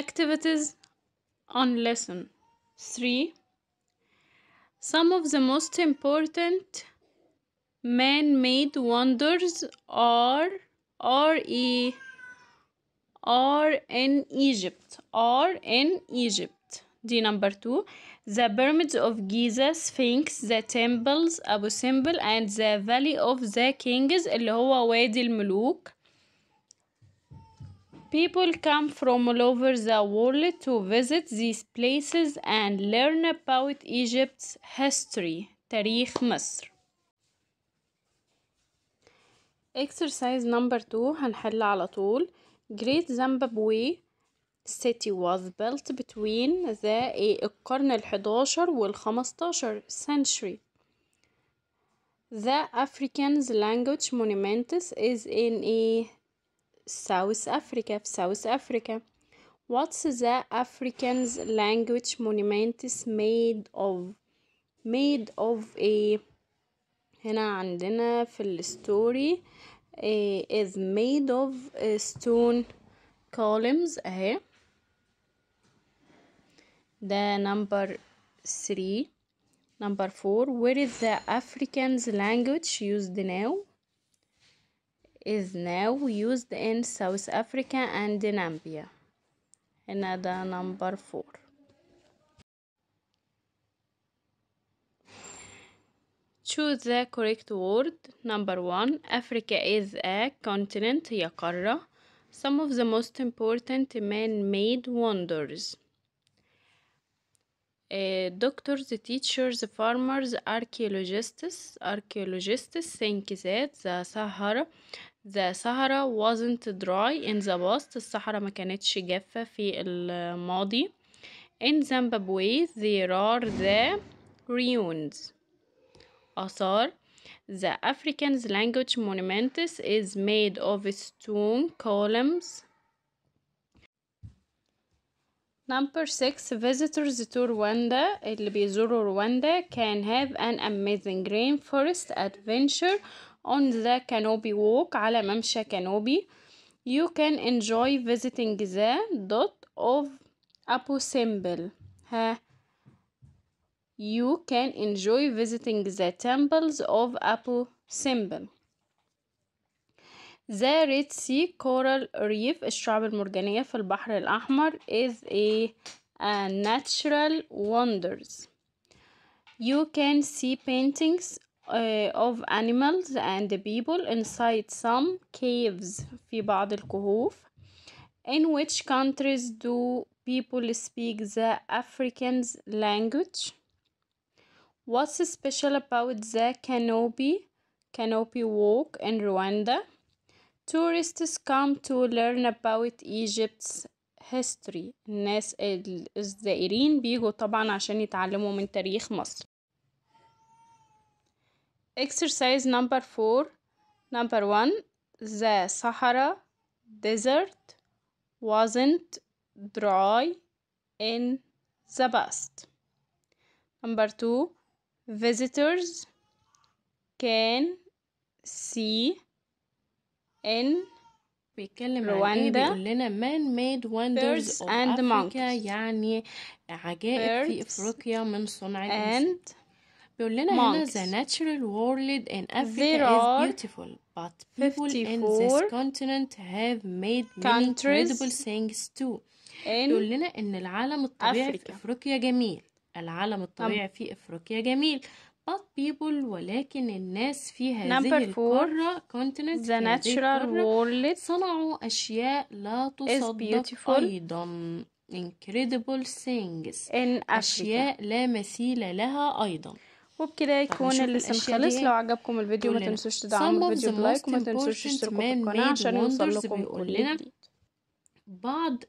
Activities on lesson 3 Some of the most important man-made wonders are are e are in Egypt are in Egypt D number 2 the pyramids of Giza Sphinx the temples Abu Simbel and the valley of the kings اللي هو وادي الملوك People come from all over the world to visit these places and learn about Egypt's history. تاريخ مصر Exercise number 2 هنحل على طول Great Zimbabwe city was built between the القرن الحداشر والخمستاشر century The African's language monumentus is in a eh, South Africa في South Africa What's the African's language monument is made of made of a هنا عندنا في الستوري is made of eh, stone columns اهي eh? ده number 3 number 4 where is the African's language used now is now used in South Africa and Namibia. Another number four. Choose the correct word. Number one, Africa is a continent, Yakara. Some of the most important man-made wonders uh, doctors, teachers, farmers, archaeologists, archaeologists think that the Sahara the Sahara wasn't dry in the past الصحراء ما كانتش جافة في الماضي in Zimbabwe there are the ruins آثار the African's language monuments is made of stone columns Number 6 visitors to Rwanda اللي بيزوروا رواندا can have an amazing rainforest adventure on the canopy walk على ممشى كانوبي you can enjoy visiting the dot of Apu Simbel ها you can enjoy visiting the temples of Apu Simbel the Red Sea Coral Reef الشعب المرجانية في البحر الأحمر is a, a natural wonders. You can see paintings uh, of animals and people inside some caves في بعض الكهوف. In which countries do people speak the African language? What's special about the canopy, canopy walk in Rwanda? tourists come to learn about Egypt's history الناس الزائرين بيجوا طبعا عشان يتعلموا من تاريخ مصر exercise number four number one the Sahara desert wasn't dry in the past number two visitors can see in بيتكلم رواندا يعني إيه؟ بيقول لنا man مان ميد وندرز اوف افريكا يعني عجائب في افريقيا من صنع الانسان بيقول لنا هنا the natural world in Africa is beautiful but people in this continent have made many incredible things too بيقول لنا ان العالم الطبيعي Africa. في افريقيا جميل العالم الطبيعي um, في افريقيا جميل but people ولكن الناس في هذه Number four, القارة continent the natural world صنعوا أشياء لا تصدق أيضا incredible things in أشياء لا مثيل لها أيضا وبكده يكون اللسان خلص لو عجبكم الفيديو ما تنسوش تدعموا الفيديو بلايك وما تنسوش تشتركوا في القناة عشان يوصل لكم كل جديد بعض